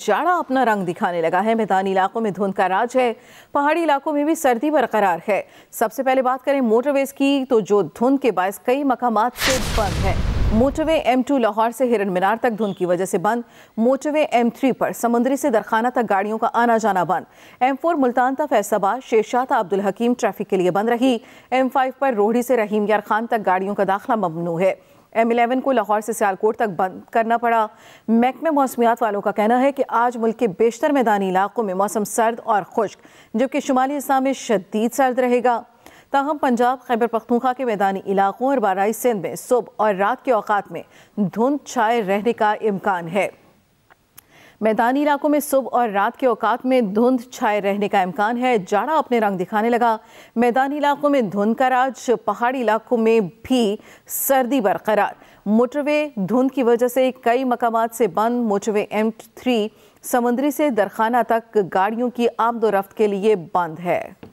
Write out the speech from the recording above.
जाड़ा अपना रंग दिखाने लगा है मैदानी इलाकों में धुंध का राज है पहाड़ी इलाकों में भी सर्दी बरकरार है सबसे पहले बात करें मोटरवेज की तो जो धुंध के बायस कई मकाम से बंद है मोटरवे एम टू लाहौर से हिरन मीनार तक धुंध की वजह से बंद मोटरवे एम थ्री पर समुद्री से दरखाना तक गाड़ियों का आना जाना बंद फोर मुल्तान तक फैसाबाद शेरशाह अब्दुल हकीम ट्रैफिक के लिए बंद रही एम फाइव पर रोहड़ी से रहीम यार खान तक गाड़ियों का दाखिला ममनू है एम एलेवन को लाहौर से सियालकोट तक बंद करना पड़ा महकमे मौसमियात वालों का कहना है कि आज मुल्क के बेशतर मैदानी इलाकों में मौसम सर्द और खुश्क जबकि शुमाली हिस्सा में शदीद सर्द रहेगा ताहम पंजाब खैबर पख्तूखा के मैदानी इलाकों और बाराई सिंध में सुबह और रात के अवकात में धुंध छाए रहने का इम्कान है मैदानी इलाकों में सुबह और रात के औकात में धुंध छाए रहने का इम्कान है जाड़ा अपने रंग दिखाने लगा मैदानी इलाकों में धुंध का राज पहाड़ी इलाकों में भी सर्दी बरकरार मोटरवे धुंध की वजह से कई मकाम से बंद मोटरवे एम थ्री समुद्री से दरखाना तक गाड़ियों की आमदोरफ्त के लिए बंद है